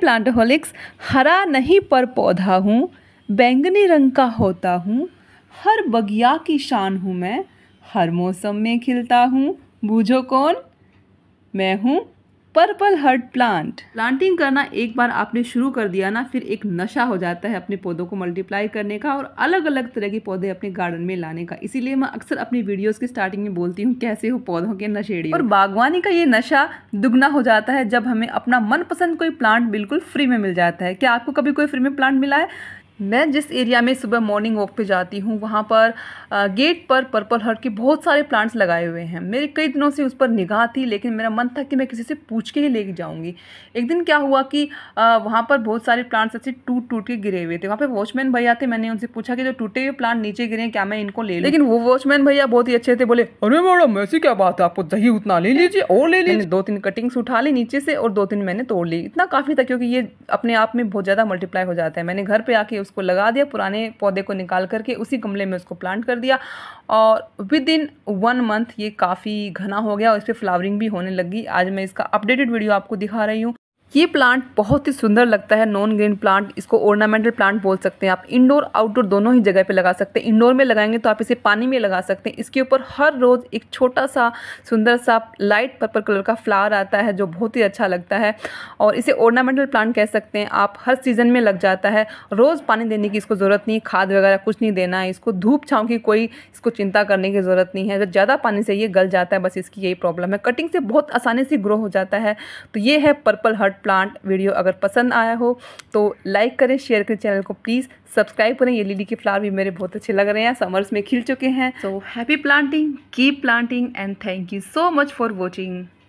प्लांटहोलिक्स हरा नहीं पर पौधा हूँ बैंगनी रंग का होता हूँ हर बगिया की शान हूँ मैं हर मौसम में खिलता हूँ बूझो कौन मैं हूँ पर्पल हर्ट प्लांट प्लांटिंग करना एक बार आपने शुरू कर दिया ना फिर एक नशा हो जाता है अपने पौधों को मल्टीप्लाई करने का और अलग अलग तरह के पौधे अपने गार्डन में लाने का इसीलिए मैं अक्सर अपनी वीडियोस की स्टार्टिंग में बोलती हूँ कैसे हो पौधों के नशेड़ी और बागवानी का ये नशा दुगना हो जाता है जब हमें अपना मनपसंद कोई प्लांट बिल्कुल फ्री में मिल जाता है क्या आपको कभी कोई फ्री में प्लांट मिला है मैं जिस एरिया में सुबह मॉर्निंग वॉक पे जाती हूँ वहाँ पर गेट पर पर्पल हर्ट के बहुत सारे प्लांट्स लगाए हुए हैं मेरे कई दिनों से उस पर निगाह थी लेकिन मेरा मन था कि मैं किसी से पूछ के ही लेके जाऊँगी एक दिन क्या हुआ कि वहाँ पर बहुत सारे प्लांट्स ऐसे टूट टूट के गिरे हुए थे वहाँ पर वॉचमैन भैया थे मैंने उनसे पूछा कि जो टूटे हुए प्लांट नीचे गिरे क्या मैं इनको ले लेकिन वो वॉचमैन भैया बहुत ही अच्छे थे बोले अरे मैडम ऐसी क्या बात है आपको दही उतना ले लीजिए और ले लीजिए दो तीन कटिंग्स उठा ली नीचे से और दो तीन मैंने तोड़ ली इतना काफ़ी था क्योंकि ये अपने आप में बहुत ज़्यादा मल्टीप्लाई हो जाता है मैंने घर पर आके उसको लगा दिया पुराने पौधे को निकाल करके उसी गमले में उसको प्लांट कर दिया और विद इन वन मंथ ये काफ़ी घना हो गया और इस पर फ्लावरिंग भी होने लगी आज मैं इसका अपडेटेड वीडियो आपको दिखा रही हूँ ये प्लांट बहुत ही सुंदर लगता है नॉन ग्रीन प्लांट इसको ऑर्नामेंटल प्लांट बोल सकते हैं आप इंडोर आउटडोर दोनों ही जगह पे लगा सकते हैं इंडोर में लगाएंगे तो आप इसे पानी में लगा सकते हैं इसके ऊपर हर रोज़ एक छोटा सा सुंदर सा लाइट पर्पल कलर का फ्लावर आता है जो बहुत ही अच्छा लगता है और इसे ऑर्नामेंटल प्लांट कह सकते हैं आप हर सीज़न में लग जाता है रोज़ पानी देने की इसको ज़रूरत नहीं खाद वगैरह कुछ नहीं देना है इसको धूप छाँव की कोई इसको चिंता करने की ज़रूरत नहीं है अगर ज़्यादा पानी से ये गल जाता है बस इसकी यही प्रॉब्लम है कटिंग से बहुत आसानी से ग्रो हो जाता है तो ये है पर्पल हर्ट प्लांट वीडियो अगर पसंद आया हो तो लाइक करें शेयर करें चैनल को प्लीज़ सब्सक्राइब करें ये लिली के फ्लावर भी मेरे बहुत अच्छे लग रहे हैं समर्स में खिल चुके हैं so happy planting keep planting and thank you so much for watching